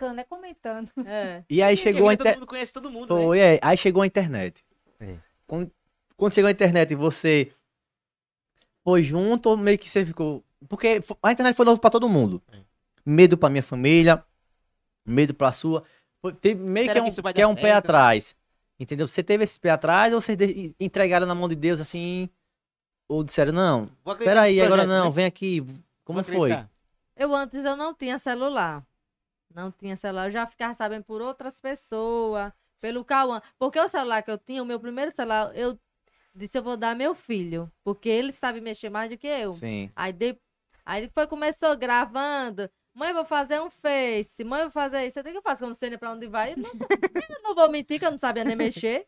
marcando, é né? comentando. É. E aí chegou a internet. Todo mundo conhece todo mundo. Foi, né? é. Aí chegou a internet. É. Quando, quando chegou a internet e você foi junto, ou meio que você ficou. Porque a internet foi novo pra todo mundo. Medo pra minha família, medo pra sua. Foi, teve meio Será que, é um, que, que é um pé atrás. Entendeu? Você teve esse pé atrás ou vocês entregaram na mão de Deus assim? Ou disseram, não, peraí, agora não, né? vem aqui. Como foi? Eu antes eu não tinha celular. Não tinha celular. Eu já ficava sabendo por outras pessoas, pelo Cauã. Porque o celular que eu tinha, o meu primeiro celular, eu disse, eu vou dar meu filho. Porque ele sabe mexer mais do que eu. Sim. Aí, de... Aí ele foi, começou gravando. Mãe, vou fazer um Face. Mãe, vou fazer isso. Eu tenho que fazer como cena pra onde vai. Eu não, eu não vou mentir que eu não sabia nem mexer.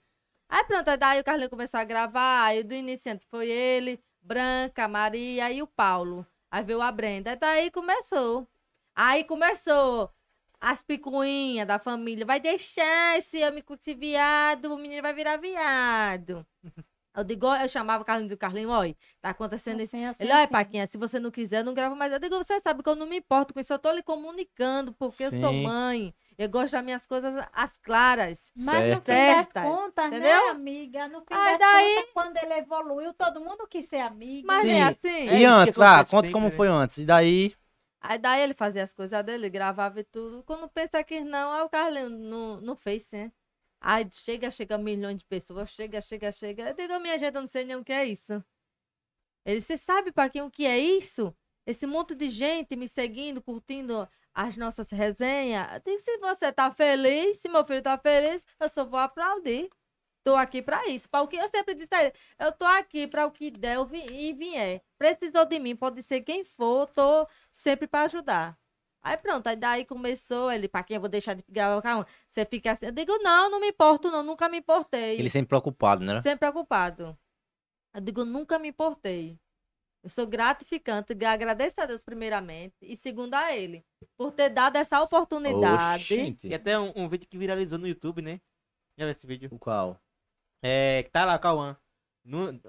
Aí pronto, aí daí o Carlinho começou a gravar. Aí do iniciante foi ele, Branca, Maria e o Paulo. Aí veio a Brenda. Aí daí começou. Aí começou as picuinhas da família. Vai deixar esse homem com esse viado, o menino vai virar viado. Eu digo, eu chamava o Carlinho do Carlinho, olha, tá acontecendo tá isso. Assim, Ele, olha, Paquinha, se você não quiser, eu não gravo mais. Eu digo, você sabe que eu não me importo com isso, eu tô lhe comunicando, porque Sim. eu sou mãe. Eu gosto das minhas coisas as claras. Mas certo. no fim certas, das contas, né, entendeu? né, amiga? No fim Aí das daí... contas, quando ele evoluiu, todo mundo quis ser amigo. Mas Sim. é assim. E é antes, lá, ah, conta como né? foi antes. E daí... Aí daí ele fazia as coisas dele, gravava e tudo. Quando pensa que não, é o Carlinhos não, não fez, né? Aí chega, chega milhões de pessoas, chega, chega, chega. Eu digo, minha gente, eu não sei nem o que é isso. Ele, você sabe, quem o que é isso? Esse monte de gente me seguindo, curtindo as nossas resenhas. Eu digo, se você tá feliz, se meu filho tá feliz, eu só vou aplaudir. Tô aqui para isso, para o que eu sempre disse a ele, eu tô aqui para o que der e vier. Precisou de mim, pode ser quem for, tô sempre para ajudar. Aí pronto, aí daí começou ele, para quem eu vou deixar de gravar calma, você fica assim, eu digo, não, não me importo não, nunca me importei. Ele sempre preocupado, né? Sempre preocupado. Eu digo, nunca me importei. Eu sou gratificante, agradeço a Deus primeiramente e segundo a ele por ter dado essa oportunidade. Oxente. E até um, um, vídeo que viralizou no YouTube, né? Já esse vídeo? O qual? É, que tá lá, Cauã.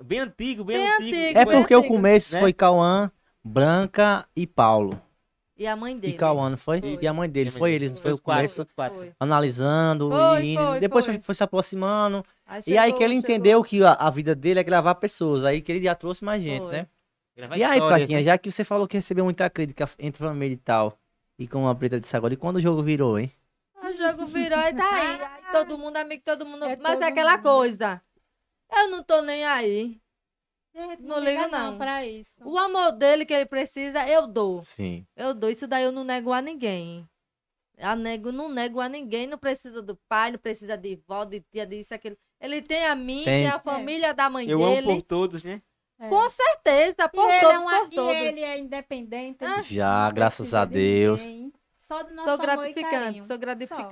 Bem antigo, bem, bem antigo. antigo. Né? É porque antigo. o começo né? foi Cauã, Branca e Paulo. E a mãe dele. E Cauã, não foi? foi? E a mãe dele. Foi, foi eles, foi, foi o começo. Foi. Analisando. e depois foi. se aproximando. Aí chegou, e aí que ele chegou. entendeu que a, a, vida dele é gravar pessoas. Aí que ele já trouxe mais gente, né? Gravar e aí, Paquinha, né? já que você falou que recebeu muita crítica entre família e tal, e com a preta de sacola, e quando o jogo virou, hein? O jogo virou e daí? Tá Todo mundo amigo, todo mundo. É mas todo é aquela mundo. coisa. Eu não tô nem aí. É, não, não liga não. não isso. O amor dele que ele precisa, eu dou. Sim. Eu dou. Isso daí eu não nego a ninguém. Eu nego, não nego a ninguém. Não precisa do pai, não precisa de vó, de tia, disso, aquilo. Ele tem a mim, tem, é a família é. da mãe eu dele. Eu amo por todos, né? É. Com certeza, por e é todos, é uma, por todos. ele é independente. Ah, já, graças a Deus. De sou gratificante, sou gratificante.